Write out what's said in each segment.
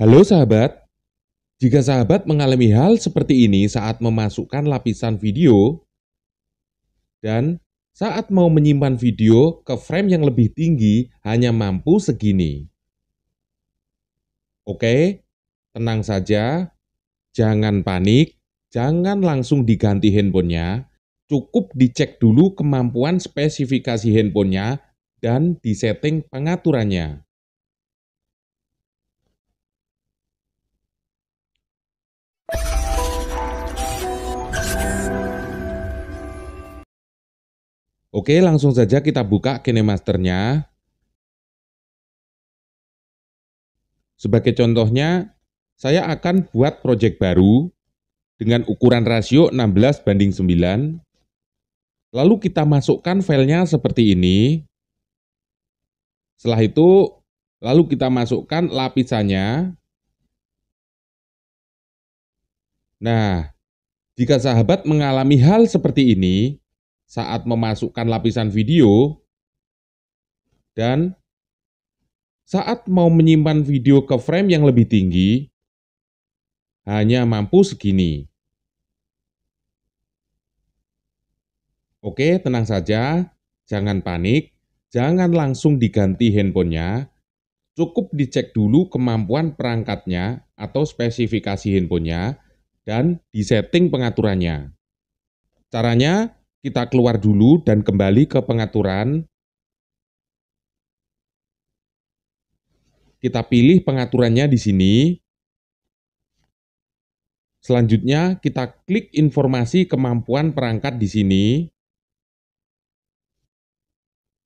Halo sahabat, jika sahabat mengalami hal seperti ini saat memasukkan lapisan video dan saat mau menyimpan video ke frame yang lebih tinggi hanya mampu segini. Oke, tenang saja, jangan panik, jangan langsung diganti handphonenya, cukup dicek dulu kemampuan spesifikasi handphonenya dan disetting pengaturannya. Oke, langsung saja kita buka KineMasternya. Sebagai contohnya, saya akan buat project baru dengan ukuran rasio 16 banding 9. Lalu kita masukkan filenya seperti ini. Setelah itu, lalu kita masukkan lapisannya. Nah, jika sahabat mengalami hal seperti ini, saat memasukkan lapisan video dan saat mau menyimpan video ke frame yang lebih tinggi hanya mampu segini. Oke, tenang saja, jangan panik, jangan langsung diganti handphonenya, cukup dicek dulu kemampuan perangkatnya atau spesifikasi handphonenya, dan disetting pengaturannya. Caranya, kita keluar dulu dan kembali ke pengaturan. Kita pilih pengaturannya di sini. Selanjutnya, kita klik informasi kemampuan perangkat di sini.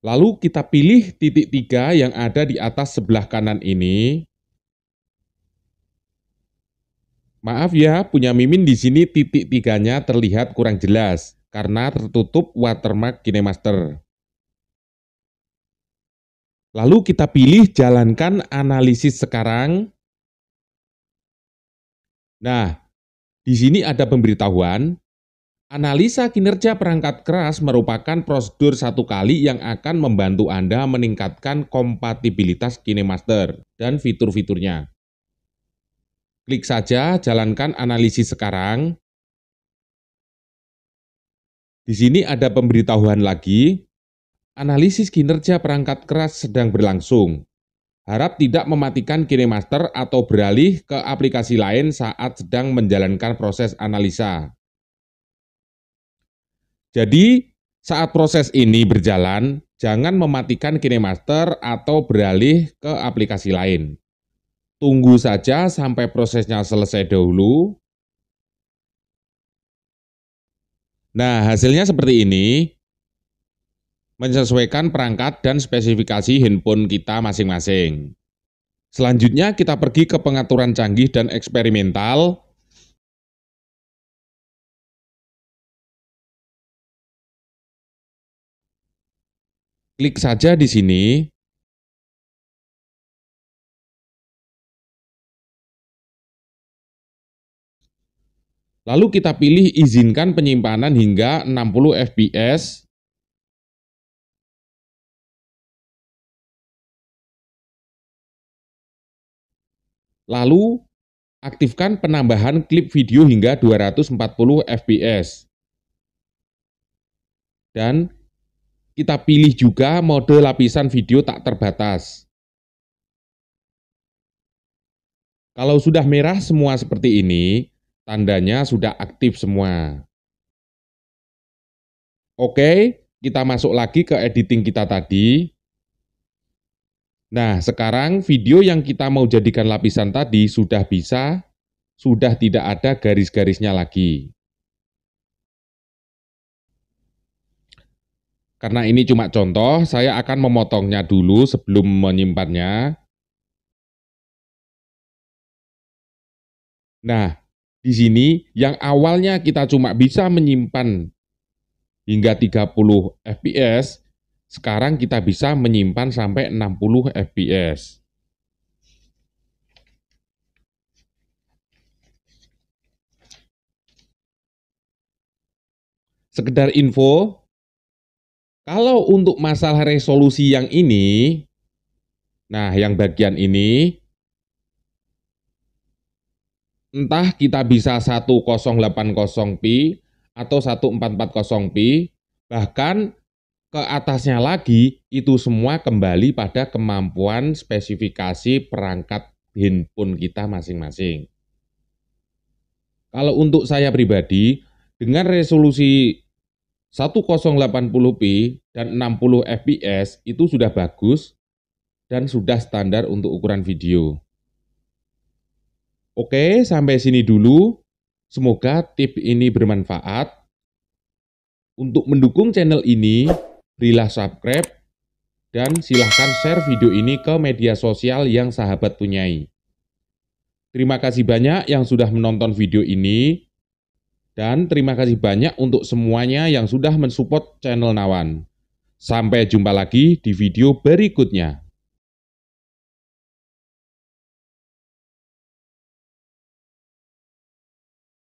Lalu kita pilih titik tiga yang ada di atas sebelah kanan ini. Maaf ya, punya Mimin di sini titik tiganya terlihat kurang jelas karena tertutup watermark KineMaster. Lalu kita pilih jalankan analisis sekarang. Nah, di sini ada pemberitahuan. Analisa kinerja perangkat keras merupakan prosedur satu kali yang akan membantu Anda meningkatkan kompatibilitas KineMaster dan fitur-fiturnya. Klik saja jalankan analisis sekarang di sini ada pemberitahuan lagi, analisis kinerja perangkat keras sedang berlangsung. Harap tidak mematikan KineMaster atau beralih ke aplikasi lain saat sedang menjalankan proses analisa. Jadi, saat proses ini berjalan, jangan mematikan KineMaster atau beralih ke aplikasi lain. Tunggu saja sampai prosesnya selesai dahulu, Nah, hasilnya seperti ini. Menyesuaikan perangkat dan spesifikasi handphone kita masing-masing. Selanjutnya kita pergi ke pengaturan canggih dan eksperimental. Klik saja di sini Lalu kita pilih izinkan penyimpanan hingga 60 fps. Lalu aktifkan penambahan klip video hingga 240 fps. Dan kita pilih juga mode lapisan video tak terbatas. Kalau sudah merah semua seperti ini, Tandanya sudah aktif semua. Oke, kita masuk lagi ke editing kita tadi. Nah, sekarang video yang kita mau jadikan lapisan tadi sudah bisa, sudah tidak ada garis-garisnya lagi. Karena ini cuma contoh, saya akan memotongnya dulu sebelum menyimpannya. Nah, di sini yang awalnya kita cuma bisa menyimpan hingga 30 fps, sekarang kita bisa menyimpan sampai 60 fps. Sekedar info, kalau untuk masalah resolusi yang ini, nah yang bagian ini entah kita bisa 1080p atau 1440p, bahkan ke atasnya lagi itu semua kembali pada kemampuan spesifikasi perangkat handphone kita masing-masing. Kalau untuk saya pribadi, dengan resolusi 1080p dan 60 fps itu sudah bagus dan sudah standar untuk ukuran video. Oke, sampai sini dulu. Semoga tip ini bermanfaat. Untuk mendukung channel ini, berilah subscribe dan silahkan share video ini ke media sosial yang sahabat punyai. Terima kasih banyak yang sudah menonton video ini dan terima kasih banyak untuk semuanya yang sudah mensupport channel Nawan. Sampai jumpa lagi di video berikutnya.